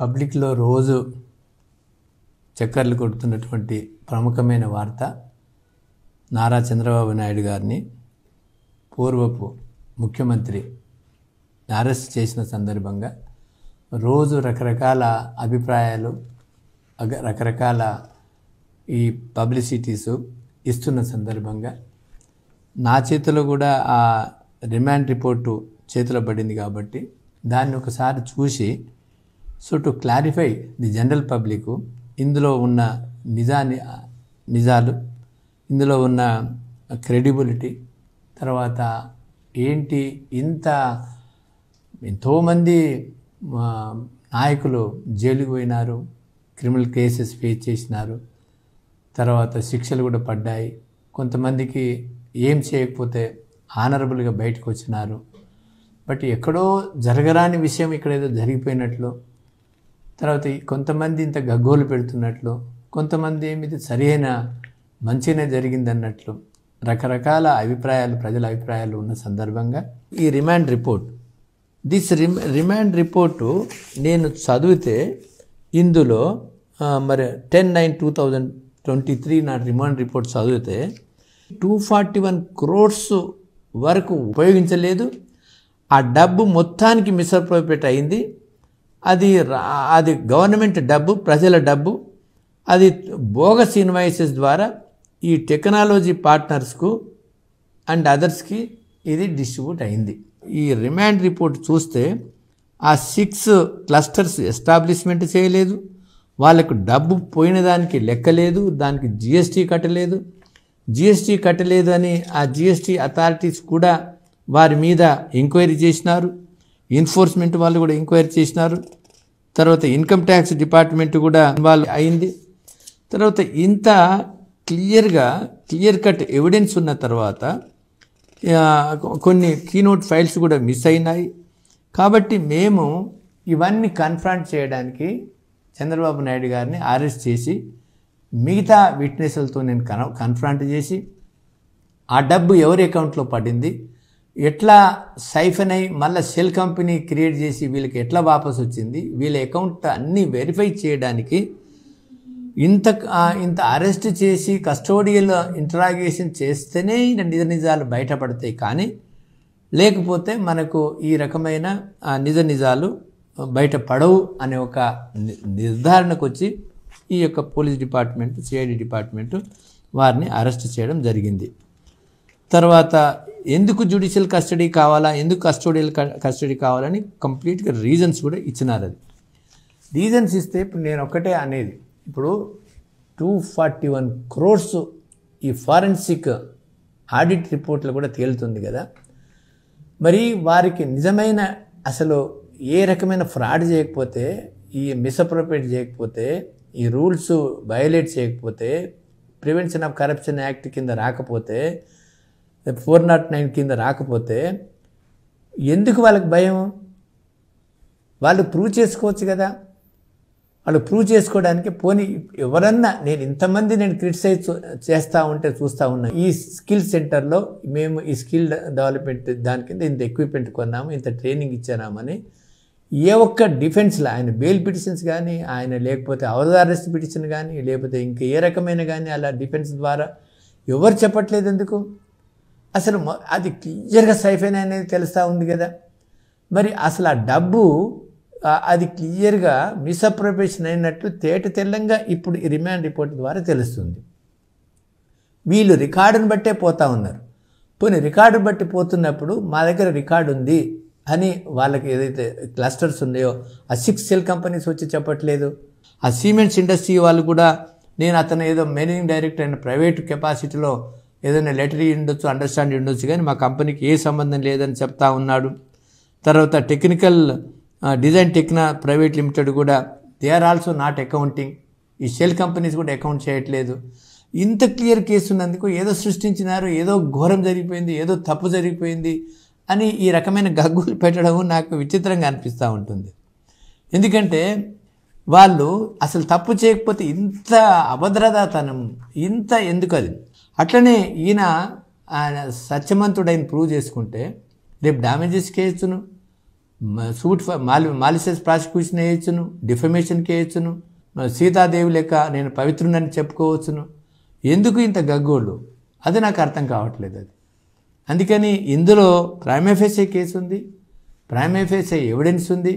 పబ్లిక్లో రోజు చక్కర్లు కొడుతున్నటువంటి ప్రముఖమైన వార్త నారా చంద్రబాబు నాయుడు గారిని పూర్వపు ముఖ్యమంత్రి అరెస్ట్ చేసిన సందర్భంగా రోజు రకరకాల అభిప్రాయాలు రకరకాల ఈ పబ్లిసిటీస్ ఇస్తున్న సందర్భంగా నా చేతిలో కూడా ఆ రిమాండ్ రిపోర్టు చేతిలో పడింది కాబట్టి దాన్ని ఒకసారి చూసి so to clarify the general public ఇందులో ఉన్న నిజాని నిజాలు ఇందులో ఉన్న క్రెడిబిలిటీ తర్వాత ఏంటి ఇంత ఎంతోమంది నాయకులు జైలుకు పోయినారు క్రిమినల్ కేసెస్ ఫేస్ చేసినారు తర్వాత శిక్షలు కూడా పడ్డాయి కొంతమందికి ఏం చేయకపోతే ఆనరబుల్గా బయటకు వచ్చినారు బట్ ఎక్కడో జరగరాని విషయం ఇక్కడ ఏదో జరిగిపోయినట్లు తర్వాత కొంతమంది ఇంత గగ్గోలు పెడుతున్నట్లు కొంతమంది ఏమిది సరైన మంచినే జరిగిందన్నట్లు రకరకాల అభిప్రాయాలు ప్రజల అభిప్రాయాలు ఉన్న సందర్భంగా ఈ remand report this remand report నేను చదివితే ఇందులో మరి ten nine two thousand twenty three నా రిమాండ్ రిపోర్ట్ చదివితే టూ ఫార్టీ వన్ క్రోర్స్ వరకు ఉపయోగించలేదు ఆ డబ్బు మొత్తానికి మిస్అప్రోపేట్ అయింది అది అది గవర్నమెంట్ డబ్బు ప్రజల డబ్బు అది బోగస్ ఇన్వాయిసెస్ ద్వారా ఈ టెక్నాలజీ పార్ట్నర్స్కు అండ్ అదర్స్కి ఇది డిస్ట్రిబ్యూట్ అయింది ఈ రిమాండ్ రిపోర్ట్ చూస్తే ఆ సిక్స్ క్లస్టర్స్ ఎస్టాబ్లిష్మెంట్ చేయలేదు వాళ్ళకు డబ్బు పోయిన దానికి లెక్కలేదు దానికి జిఎస్టీ కట్టలేదు జిఎస్టీ కట్టలేదు అని ఆ జిఎస్టీ అథారిటీస్ కూడా వారి మీద ఎంక్వైరీ చేసినారు ఎన్ఫోర్స్మెంట్ వాళ్ళు కూడా ఎంక్వైరీ చేసినారు తర్వాత ఇన్కమ్ ట్యాక్స్ డిపార్ట్మెంట్ కూడా ఇన్వాల్వ్ అయింది తర్వాత ఇంత క్లియర్గా క్లియర్ కట్ ఎవిడెన్స్ ఉన్న తర్వాత కొన్ని కీనోట్ ఫైల్స్ కూడా మిస్ అయినాయి కాబట్టి మేము ఇవన్నీ కన్ఫ్రంట్ చేయడానికి చంద్రబాబు నాయుడు గారిని అరెస్ట్ చేసి మిగతా విట్నెస్లతో నేను కన్ఫ్రంట్ చేసి ఆ డబ్బు ఎవరి అకౌంట్లో పడింది ఎట్లా సైఫన్ అయి మళ్ళీ సెల్ కంపెనీ క్రియేట్ చేసి వీళ్ళకి ఎట్లా వాపసు వచ్చింది వీళ్ళ అకౌంట్ అన్నీ వెరిఫై చేయడానికి ఇంత ఇంత అరెస్ట్ చేసి కస్టోడియల్ ఇంటరాగేషన్ చేస్తేనే నిజ నిజాలు బయటపడతాయి కానీ లేకపోతే మనకు ఈ రకమైన నిజ నిజాలు బయటపడవు అనే ఒక నిర్ధారణకు వచ్చి ఈ యొక్క పోలీస్ డిపార్ట్మెంట్ సిఐడి డిపార్ట్మెంట్ వారిని అరెస్ట్ చేయడం జరిగింది తర్వాత ఎందుకు జ్యుడిషియల్ కస్టడీ కావాలా ఎందుకు కస్టోడియల్ కస్టడీ కావాలని కంప్లీట్గా రీజన్స్ కూడా ఇచ్చినారు అది రీజన్స్ ఇస్తే ఇప్పుడు నేను ఒక్కటే అనేది ఇప్పుడు టూ ఫార్టీ వన్ క్రోర్స్ ఈ ఫారెన్సిక్ ఆడిట్ రిపోర్ట్లో కూడా తేలుతుంది కదా మరి వారికి నిజమైన అసలు ఏ రకమైన ఫ్రాడ్ చేయకపోతే ఈ మిస్అప్రోపరేట్ చేయకపోతే ఈ రూల్స్ వయలేట్ చేయకపోతే ప్రివెన్షన్ ఆఫ్ కరప్షన్ యాక్ట్ కింద రాకపోతే ఫోర్ నాట్ నైన్ కింద రాకపోతే ఎందుకు వాళ్ళకి భయం వాళ్ళు ప్రూవ్ చేసుకోవచ్చు కదా వాళ్ళు ప్రూవ్ చేసుకోవడానికి పోనీ ఎవరన్నా నేను ఇంతమంది నేను క్రిటిసైజ్ చేస్తూ ఉంటే చూస్తూ ఉన్నా ఈ స్కిల్ సెంటర్లో మేము ఈ స్కిల్ డెవలప్మెంట్ దాని కింద ఇంత ఎక్విప్మెంట్ కొన్నాము ఇంత ట్రైనింగ్ ఇచ్చామని ఏ ఒక్క డిఫెన్స్లో ఆయన బెయిల్ పిటిషన్స్ కానీ ఆయన లేకపోతే అవదారెస్ట్ పిటిషన్ కానీ లేకపోతే ఇంకా ఏ రకమైన కానీ అలా డిఫెన్స్ ద్వారా ఎవరు చెప్పట్లేదు ఎందుకు అసలు అది క్లియర్గా సైఫైన్ అనేది తెలుస్తూ ఉంది కదా మరి అసలు ఆ డబ్బు అది క్లియర్గా మిస్అప్రోపేషన్ అయినట్లు తేట తెల్లంగా ఇప్పుడు రిమాండ్ రిపోర్ట్ ద్వారా తెలుస్తుంది వీళ్ళు రికార్డును బట్టే పోతూ ఉన్నారు పోనీ రికార్డు బట్టి పోతున్నప్పుడు మా దగ్గర రికార్డు ఉంది అని వాళ్ళకి ఏదైతే క్లస్టర్స్ ఉన్నాయో ఆ సిక్స్ సెల్ కంపెనీస్ వచ్చి చెప్పట్లేదు ఆ సిమెంట్స్ ఇండస్ట్రీ వాళ్ళు కూడా నేను అతను ఏదో మేనేజింగ్ డైరెక్టర్ అయిన ప్రైవేట్ కెపాసిటీలో ఏదైనా లెటర్ ఉండొచ్చు అండర్స్టాండ్ ఉండొచ్చు కానీ మా కంపెనీకి ఏ సంబంధం లేదని చెప్తా ఉన్నాడు తర్వాత టెక్నికల్ డిజైన్ టెక్నా ప్రైవేట్ లిమిటెడ్ కూడా they are also not accounting ఈ షెల్ కంపెనీస్ కూడా అకౌంట్ చేయట్లేదు ఇంత క్లియర్ కేసు ఉన్నందుకు ఏదో సృష్టించినారు ఏదో ఘోరం జరిగిపోయింది ఏదో తప్పు జరిగిపోయింది అని ఈ రకమైన గగ్గులు పెట్టడం నాకు విచిత్రంగా అనిపిస్తూ ఉంటుంది ఎందుకంటే వాళ్ళు అసలు తప్పు చేయకపోతే ఇంత అభద్రతాతనం ఇంత ఎందుకు అది అట్లనే ఈయన సత్యమంతుడైన ప్రూవ్ చేసుకుంటే రేపు డ్యామేజెస్ కేయచ్చును సూట్ మాలి మాలిసెస్ ప్రాసిక్యూషన్ వేయచ్చును డిఫమేషన్ కేయచ్చును సీతాదేవి లెక్క నేను పవిత్రునని చెప్పుకోవచ్చును ఎందుకు ఇంత గగ్గోళ్ళు అది నాకు అర్థం కావట్లేదు అది అందుకని ఇందులో ప్రైమేఫేసే కేసు ఉంది ప్రైమేఫేసే ఎవిడెన్స్ ఉంది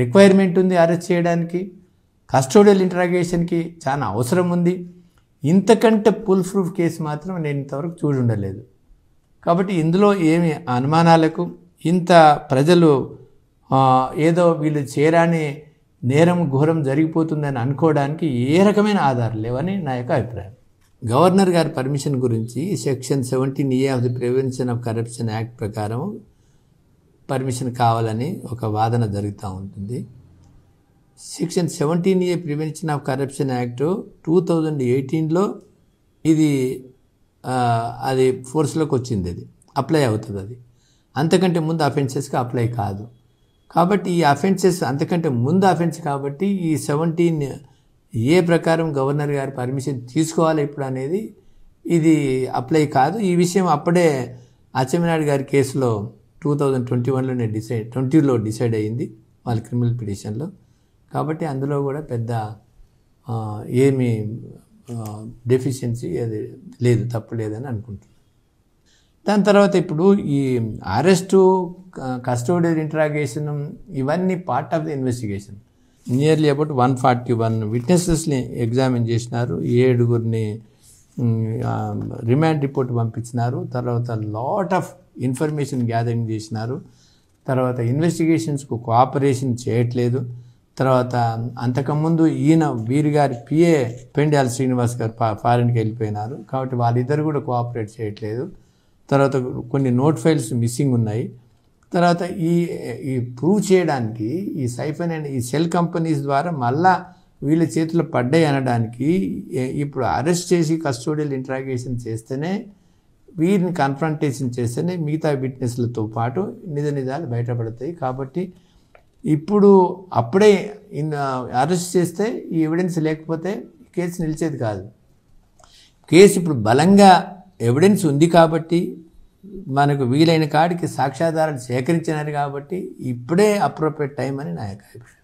రిక్వైర్మెంట్ ఉంది అరెస్ట్ చేయడానికి కస్టోడియల్ ఇంటరాగేషన్కి చాలా అవసరం ఉంది ఇంతకంటే పుల్ ప్రూఫ్ కేసు మాత్రం నేను ఇంతవరకు చూడుండలేదు కాబట్టి ఇందులో ఏమి అనుమానాలకు ఇంత ప్రజలు ఏదో వీళ్ళు చేరాని నేరం ఘోరం జరిగిపోతుందని అనుకోవడానికి ఏ రకమైన ఆధారం లేవని నా యొక్క అభిప్రాయం గవర్నర్ గారి పర్మిషన్ గురించి section seventeen A of the prevention of corruption act ప్రకారం పర్మిషన్ కావాలని ఒక వాదన జరుగుతూ ఉంటుంది section seventeen A prevention of corruption act two thousand ఎయిటీన్లో ఇది అది ఫోర్స్లోకి వచ్చింది అది అప్లై అవుతుంది అది అంతకంటే ముందు అఫెన్సెస్కి అప్లై కాదు కాబట్టి ఈ అఫెన్సెస్ అంతకంటే ముందు అఫెన్స్ కాబట్టి ఈ సెవెంటీన్ ఏ ప్రకారం గవర్నర్ గారు పర్మిషన్ తీసుకోవాలి ఇప్పుడు అనేది ఇది అప్లై కాదు ఈ విషయం అప్పుడే అచ్చమినాయుడు గారి కేసులో టూ థౌజండ్ ట్వంటీ వన్లోనే డిసైడ్ ట్వంటీలో డిసైడ్ అయ్యింది వాళ్ళ క్రిమినల్ పిటిషన్లో కాబట్టి అందులో కూడా పెద్ద ఏమి డెఫిషియన్సీ అది లేదు తప్పు లేదని అనుకుంటున్నాను దాని తర్వాత ఇప్పుడు ఈ అరెస్టు కస్టోడియల్ ఇంటరాగేషన్ ఇవన్నీ part of the investigation nearly about one forty one విట్నెసెస్ని ఎగ్జామిన్ చేసినారు ఏడుగురిని రిమాండ్ రిపోర్ట్ పంపించినారు తర్వాత లాట్ ఆఫ్ ఇన్ఫర్మేషన్ గ్యాదరింగ్ చేసినారు తర్వాత ఇన్వెస్టిగేషన్స్కు కోఆపరేషన్ చేయట్లేదు తర్వాత అంతకుముందు ఈయన వీరి గారి పిఏ పెండాల్ శ్రీనివాస్ గారు పా ఫారిన్కి వెళ్ళిపోయినారు కాబట్టి వాళ్ళిద్దరు కూడా కోఆపరేట్ చేయట్లేదు తర్వాత కొన్ని నోట్ ఫైల్స్ మిస్సింగ్ ఉన్నాయి తర్వాత ఈ ఈ ప్రూవ్ చేయడానికి ఈ సైఫన్ అండ్ ఈ సెల్ కంపెనీస్ ద్వారా మళ్ళా వీళ్ళ చేతిలో పడ్డాయి అనడానికి ఇప్పుడు అరెస్ట్ చేసి కస్టోడియల్ ఇంట్రాగేషన్ చేస్తేనే వీరిని కన్ఫ్రంటేషన్ చేస్తేనే మిగతా విట్నెస్లతో పాటు నిజ నిజాలు బయటపడతాయి కాబట్టి ఇప్పుడు అప్పుడే ఇన్ అరెస్ట్ చేస్తే ఈ ఎవిడెన్స్ లేకపోతే కేసు నిలిచేది కాదు కేసు ఇప్పుడు బలంగా ఎవిడెన్స్ ఉంది కాబట్టి మనకు వీలైన కాడికి సాక్ష్యాధారాలు సేకరించినారు కాబట్టి ఇప్పుడే అప్రోపరియట్ టైం అని నా యొక్క అభిప్రాయం